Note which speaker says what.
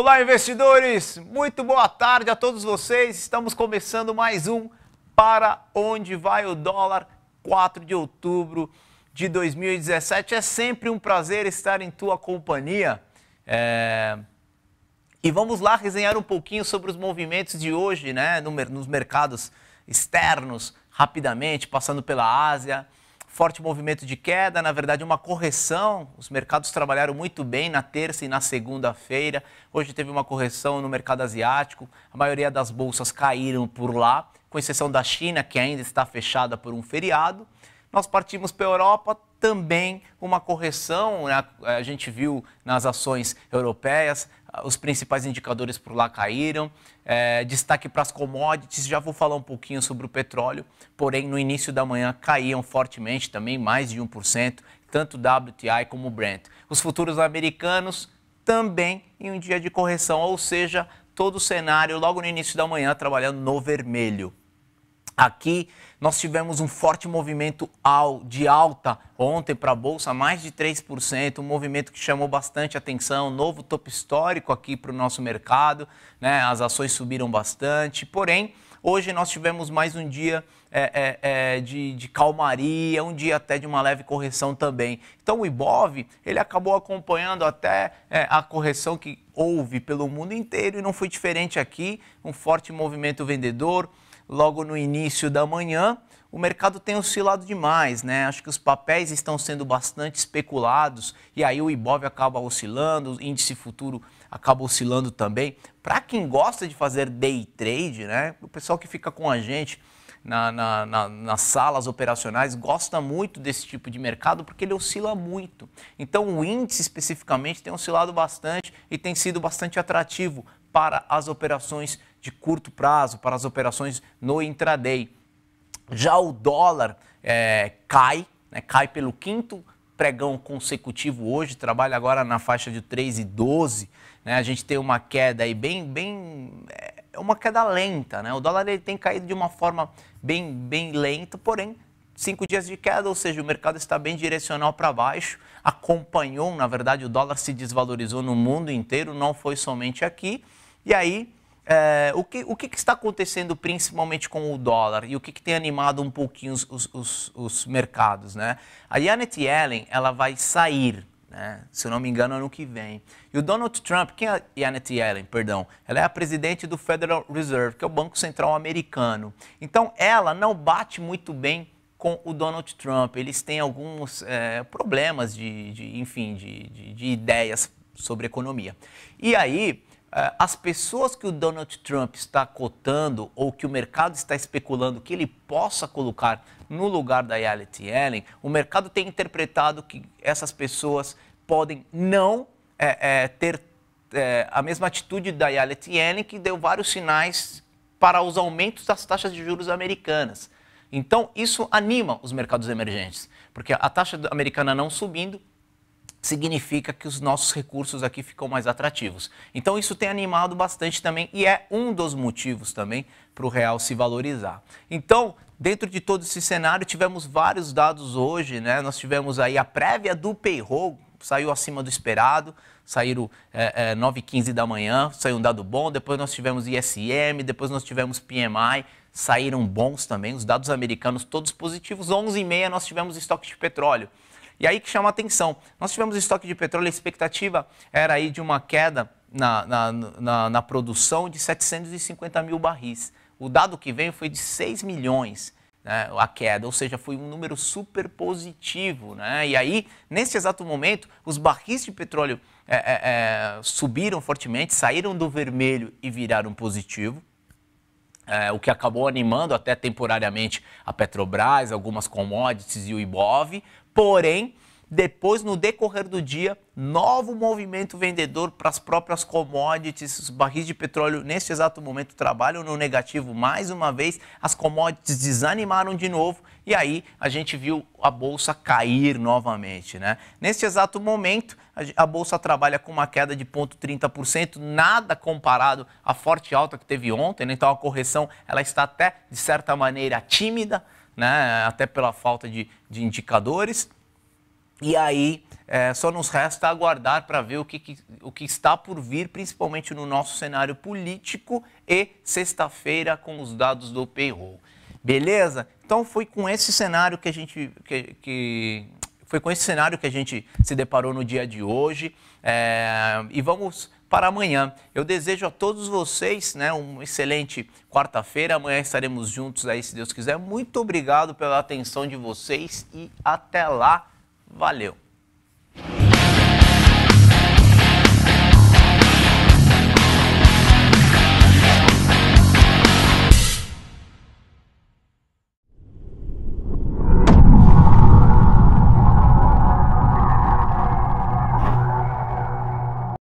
Speaker 1: Olá, investidores! Muito boa tarde a todos vocês. Estamos começando mais um Para Onde Vai o Dólar, 4 de outubro de 2017. É sempre um prazer estar em tua companhia. É... E vamos lá resenhar um pouquinho sobre os movimentos de hoje, né? Nos mercados externos, rapidamente, passando pela Ásia, forte movimento de queda, na verdade, uma correção. Os mercados trabalharam muito bem na terça e na segunda-feira. Hoje teve uma correção no mercado asiático. A maioria das bolsas caíram por lá, com exceção da China, que ainda está fechada por um feriado. Nós partimos para a Europa, também uma correção. Né? A gente viu nas ações europeias, os principais indicadores por lá caíram. É, destaque para as commodities, já vou falar um pouquinho sobre o petróleo, porém no início da manhã caíam fortemente, também mais de 1%, tanto WTI como o Brent. Os futuros americanos também em um dia de correção, ou seja, todo o cenário logo no início da manhã trabalhando no vermelho. Aqui nós tivemos um forte movimento de alta ontem para a Bolsa, mais de 3%, um movimento que chamou bastante atenção, novo topo histórico aqui para o nosso mercado, né? as ações subiram bastante, porém, hoje nós tivemos mais um dia é, é, é, de, de, calmaria, um dia até de uma leve correção também. Então o Ibov ele acabou acompanhando até é, a correção que houve pelo mundo inteiro e não foi diferente aqui, um forte movimento vendedor, logo no início da manhã, o mercado tem oscilado demais, né? Acho que os papéis estão sendo bastante especulados e aí o Ibov acaba oscilando, o índice futuro acaba oscilando também. Para quem gosta de fazer day trade, né? O pessoal que fica com a gente na, na, na, nas salas operacionais gosta muito desse tipo de mercado porque ele oscila muito. Então o índice especificamente tem oscilado bastante e tem sido bastante atrativo para as operações de curto prazo, para as operações no intraday. Já o dólar é, cai, né, cai pelo quinto pregão consecutivo hoje, trabalha agora na faixa de 3,12. Né, a gente tem uma queda aí bem, bem é uma queda lenta, né? O dólar ele tem caído de uma forma bem, bem lenta, porém cinco dias de queda, ou seja, o mercado está bem direcional para baixo. Acompanhou, na verdade, o dólar se desvalorizou no mundo inteiro, não foi somente aqui. E aí, é, o, que, o que, está acontecendo principalmente com o dólar e o que, que tem animado um pouquinho os, os, os, os, mercados, né? A Janet Yellen, ela vai sair, né? se eu não me engano, ano que vem. E o Donald Trump, quem é a Janet Yellen, perdão? Ela é a presidente do Federal Reserve, que é o Banco Central americano. Então, ela não bate muito bem com o Donald Trump. Eles têm alguns é, problemas de, de enfim, de, de, de ideias sobre economia. E aí... Eh, as pessoas que o Donald Trump está cotando ou que o mercado está especulando que ele possa colocar no lugar da Yalit Yellen, o mercado tem interpretado que essas pessoas podem não é, é, ter é, a mesma atitude da Yalit Yellen, que deu vários sinais para os aumentos das taxas de juros americanas. Então, isso anima os mercados emergentes, porque a taxa americana não subindo, significa que os nossos recursos aqui ficam mais atrativos. Então isso tem animado bastante também e é um dos motivos também para o real se valorizar. Então, dentro de todo esse cenário, tivemos vários dados hoje, né? Nós tivemos aí a prévia do payroll, saiu acima do esperado, saíram é, é, 9 h 15 da manhã, saiu um dado bom, depois nós tivemos ISM, depois nós tivemos PMI, saíram bons também, os dados americanos todos positivos, 11 e meia nós tivemos estoque de petróleo. E aí que chama a atenção. Nós tivemos estoque de petróleo, a expectativa era aí de uma queda na, na, na, na produção de 750 mil barris. O dado que veio foi de 6 milhões né, a queda, ou seja, foi um número super positivo. Né? E aí, nesse exato momento, os barris de petróleo é, é, é subiram fortemente, saíram do vermelho e viraram positivo é, o que acabou animando até temporariamente a Petrobras, algumas commodities e o Ibov. Porém, depois, no decorrer do dia, novo movimento vendedor para as próprias commodities. Os barris de petróleo, neste exato momento, trabalham no negativo mais uma vez. As commodities desanimaram de novo e aí a gente viu a bolsa cair novamente. Né? Neste exato momento, a bolsa trabalha com uma queda de 0,30%, nada comparado à forte alta que teve ontem. Né? Então, a correção ela está até, de certa maneira, tímida. Né? Até pela falta de, de indicadores. E aí é, só nos resta aguardar para ver o que, que, o que está por vir, principalmente no nosso cenário político e sexta-feira com os dados do payroll. Beleza? Então foi com esse cenário que a gente. que, que foi com esse cenário que a gente se deparou no dia de hoje. É, e vamos para amanhã. Eu desejo a todos vocês né, uma excelente quarta-feira. Amanhã estaremos juntos aí, se Deus quiser. Muito obrigado pela atenção de vocês e até lá. Valeu!